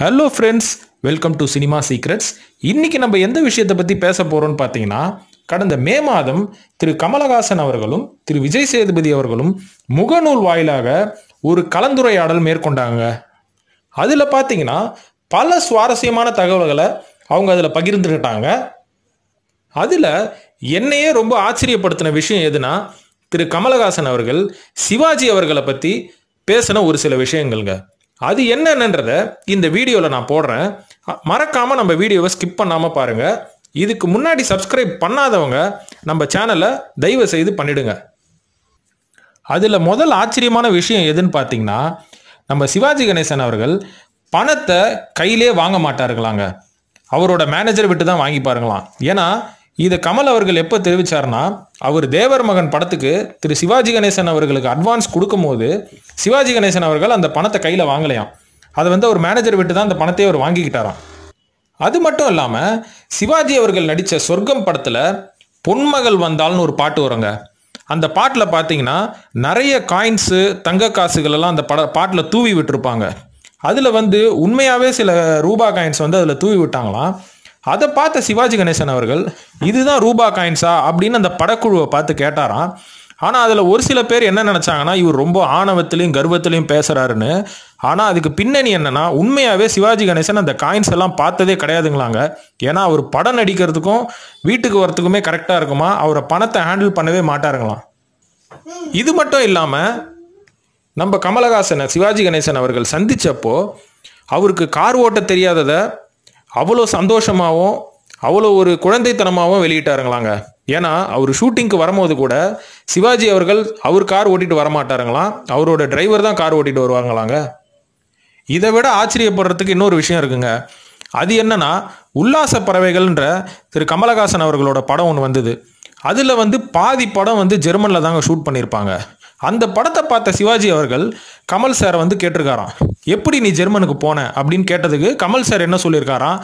hello friends welcome to cinema secrets இன்றைக்கி நம்ம எந்த விஷயத்தை பற்றி பேச போகிறோம்னு பார்த்தீங்கன்னா கடந்த மே மாதம் திரு கமலஹாசன் அவர்களும் திரு விஜய் சேதுபதி அவர்களும் முகநூல் வாயிலாக ஒரு கலந்துரையாடல் மேற்கொண்டாங்க அதில் பார்த்தீங்கன்னா பல சுவாரஸ்யமான தகவல்களை அவங்க அதில் பகிர்ந்துக்கிட்டாங்க அதில் என்னையே ரொம்ப ஆச்சரியப்படுத்தின விஷயம் எதுனா திரு கமலஹாசன் அவர்கள் சிவாஜி அவர்களை பற்றி பேசின ஒரு சில விஷயங்கள்ங்க அது என்னென்னன்றத இந்த வீடியோவில் நான் போடுறேன் மறக்காமல் நம்ம வீடியோவை ஸ்கிப் பண்ணாமல் பாருங்கள் இதுக்கு முன்னாடி சப்ஸ்கிரைப் பண்ணாதவங்க நம்ம சேனலை தயவு செய்து பண்ணிடுங்க அதில் முதல் ஆச்சரியமான விஷயம் எதுன்னு பார்த்தீங்கன்னா நம்ம சிவாஜி கணேசன் அவர்கள் பணத்தை கையிலே வாங்க மாட்டாருங்களாங்க அவரோட மேனேஜர் விட்டு தான் வாங்கி பாருங்களாம் ஏன்னா இதை கமல் அவர்கள் எப்போ தெரிவித்தார்னா அவர் தேவர் மகன் படத்துக்கு திரு சிவாஜி கணேசன் அவர்களுக்கு அட்வான்ஸ் கொடுக்கும்போது சிவாஜி கணேசன் அவர்கள் அந்த பணத்தை கையில் வாங்கலையாம் அதை வந்து அவர் மேனேஜர் விட்டு தான் அந்த பணத்தை அவர் வாங்கிக்கிட்டாராம் அது மட்டும் இல்லாமல் சிவாஜி அவர்கள் நடித்த சொர்க்கம் படத்தில் பொன்மகள் வந்தால்னு ஒரு பாட்டு வருங்க அந்த பாட்டில் பார்த்தீங்கன்னா நிறைய காயின்ஸு தங்க காசுகளெல்லாம் அந்த பட பாட்டில் தூவி விட்டுருப்பாங்க அதில் வந்து உண்மையாகவே சில ரூபா காயின்ஸ் வந்து அதில் தூவி விட்டாங்களாம் அதை பார்த்த சிவாஜி கணேசன் அவர்கள் இதுதான் ரூபா காயின்ஸா அப்படின்னு அந்த படக்குழுவை பார்த்து கேட்டாராம் ஆனால் அதில் ஒரு சில பேர் என்ன நினச்சாங்கன்னா இவர் ரொம்ப ஆணவத்திலையும் கர்வத்திலையும் பேசுகிறாருன்னு ஆனால் அதுக்கு பின்னணி என்னென்னா உண்மையாகவே சிவாஜி கணேசன் அந்த காயின்ஸ் எல்லாம் பார்த்ததே கிடையாதுங்களாங்க ஏன்னா அவர் படம் நடிக்கிறதுக்கும் வீட்டுக்கு வரத்துக்குமே கரெக்டாக இருக்குமா அவரை பணத்தை ஹேண்டில் பண்ணவே மாட்டாருங்களாம் இது மட்டும் இல்லாமல் நம்ம கமலஹாசனை சிவாஜி கணேசன் அவர்கள் சந்தித்தப்போ அவருக்கு கார் ஓட்ட தெரியாததை அவ்வளோ சந்தோஷமாகவும் அவ்வளோ ஒரு குழந்தைத்தனமாகவும் வெளியிட்டாருங்களாங்க ஏன்னா அவர் ஷூட்டிங்க்கு வரும்போது கூட சிவாஜி அவர்கள் அவர் கார் ஓட்டிட்டு வரமாட்டாருங்களாம் அவரோட டிரைவர் தான் கார் ஓட்டிட்டு வருவாங்களாங்க இதை விட ஆச்சரியப்படுறதுக்கு இன்னொரு விஷயம் இருக்குங்க அது என்னன்னா உல்லாச பறவைகள்ன்ற திரு கமலஹாசன் அவர்களோட படம் ஒன்று வந்தது அதில் வந்து பாதி படம் வந்து ஜெர்மனில் தாங்க ஷூட் பண்ணியிருப்பாங்க அந்த படத்தை பார்த்த சிவாஜி அவர்கள் கமல் சாரை வந்து கேட்டிருக்காராம் எப்படி நீ ஜெர்மனுக்கு போன அப்படின்னு கேட்டதுக்கு கமல் சார் என்ன சொல்லியிருக்காராம்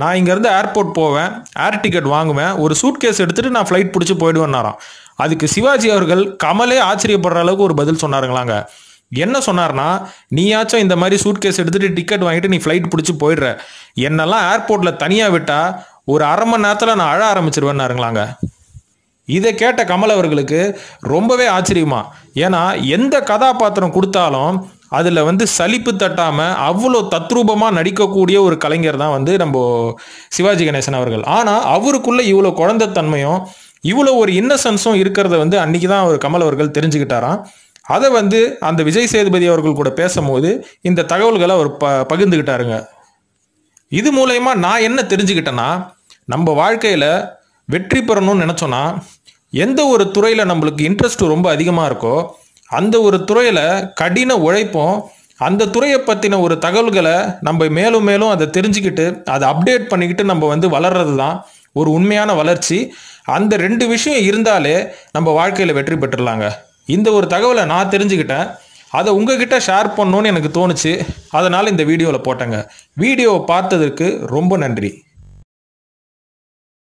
நான் இங்கேருந்து ஏர்போர்ட் போவேன் ஏர் டிக்கெட் வாங்குவேன் ஒரு சூட் கேஸ் எடுத்துகிட்டு நான் ஃப்ளைட் பிடிச்சி போயிடுவேன்னாராம் அதுக்கு சிவாஜி அவர்கள் கமலே ஆச்சரியப்படுற அளவுக்கு ஒரு பதில் சொன்னாருங்களாங்க என்ன சொன்னார்னா நீயாச்சும் இந்த மாதிரி சூட் கேஸ் எடுத்துகிட்டு டிக்கெட் வாங்கிட்டு நீ ஃப்ளைட் பிடிச்சி போயிடுற என்னெல்லாம் ஏர்போர்ட்டில் தனியாக விட்டால் ஒரு அரை மணி நேரத்தில் நான் அழ ஆரம்பிச்சிருவேன்னாருங்களாங்க இதை கேட்ட கமல் அவர்களுக்கு ரொம்பவே ஆச்சரியமா ஏன்னா எந்த கதாபாத்திரம் கொடுத்தாலும் அதில் வந்து சலிப்பு தட்டாமல் அவ்வளோ தத்ரூபமாக நடிக்கக்கூடிய ஒரு கலைஞர் தான் வந்து நம்ம சிவாஜி கணேசன் அவர்கள் ஆனால் அவருக்குள்ளே இவ்வளோ குழந்தைத்தன்மையும் இவ்வளோ ஒரு இன்னசென்ஸும் இருக்கிறத வந்து அன்றைக்கி தான் அவர் கமல் அவர்கள் தெரிஞ்சுக்கிட்டாராம் அதை வந்து அந்த விஜய் சேதுபதி அவர்கள் கூட பேசும்போது இந்த தகவல்களை அவர் ப பகிர்ந்துக்கிட்டாருங்க இது மூலயமா நான் என்ன தெரிஞ்சுக்கிட்டேன்னா நம்ம வாழ்க்கையில் வெற்றி பெறணும்னு நினச்சோன்னா எந்த ஒரு துறையில் நம்மளுக்கு இன்ட்ரெஸ்ட் ரொம்ப அதிகமாக இருக்கோ அந்த ஒரு துறையில் கடின உழைப்போம் அந்த துறையை பற்றின ஒரு தகவல்களை நம்ம மேலும் மேலும் அதை தெரிஞ்சுக்கிட்டு அதை அப்டேட் பண்ணிக்கிட்டு நம்ம வந்து வளர்றது தான் ஒரு உண்மையான வளர்ச்சி அந்த ரெண்டு விஷயம் இருந்தாலே நம்ம வாழ்க்கையில் வெற்றி பெற்றுடலாங்க இந்த ஒரு தகவலை நான் தெரிஞ்சுக்கிட்டேன் அதை உங்ககிட்ட ஷேர் பண்ணணுன்னு எனக்கு தோணுச்சு அதனால் இந்த வீடியோவில் போட்டேங்க வீடியோவை பார்த்ததற்கு ரொம்ப நன்றி